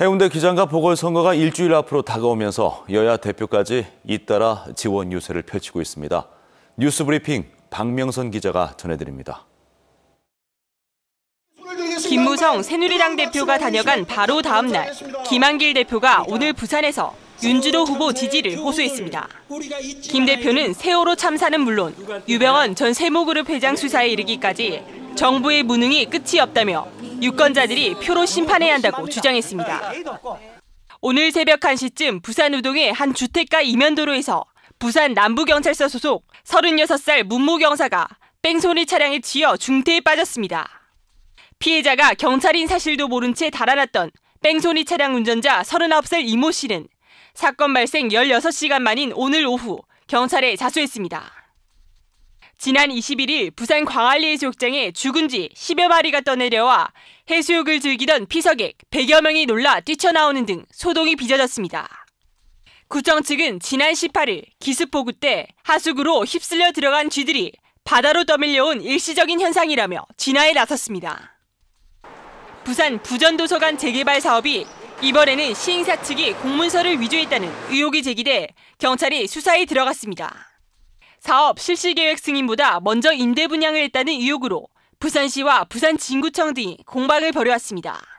해운대 기장과 보궐선거가 일주일 앞으로 다가오면서 여야 대표까지 잇따라 지원 유세를 펼치고 있습니다. 뉴스 브리핑 박명선 기자가 전해드립니다. 김무성 새누리당 대표가 다녀간 바로 다음 날 김한길 대표가 오늘 부산에서 윤주도 후보 지지를 호소했습니다. 김 대표는 세월호 참사는 물론 유병헌 전 세모그룹 회장 수사에 이르기까지 정부의 무능이 끝이 없다며 유권자들이 표로 심판해야 한다고 주장했습니다. 오늘 새벽 1시쯤 부산 우동의 한 주택가 이면도로에서 부산 남부경찰서 소속 36살 문모 경사가 뺑소니 차량에 치여 중태에 빠졌습니다. 피해자가 경찰인 사실도 모른 채 달아났던 뺑소니 차량 운전자 39살 이모 씨는 사건 발생 16시간 만인 오늘 오후 경찰에 자수했습니다. 지난 21일 부산 광안리해수욕장에 죽은 지 10여 마리가 떠내려와 해수욕을 즐기던 피서객 100여 명이 놀라 뛰쳐나오는 등 소동이 빚어졌습니다. 구청 측은 지난 18일 기습보구 때 하수구로 휩쓸려 들어간 쥐들이 바다로 떠밀려온 일시적인 현상이라며 진화에 나섰습니다. 부산 부전도서관 재개발 사업이 이번에는 시행사 측이 공문서를 위조했다는 의혹이 제기돼 경찰이 수사에 들어갔습니다. 사업 실시 계획 승인보다 먼저 임대 분양을 했다는 의혹으로 부산시와 부산 진구청 등이 공방을 벌여왔습니다.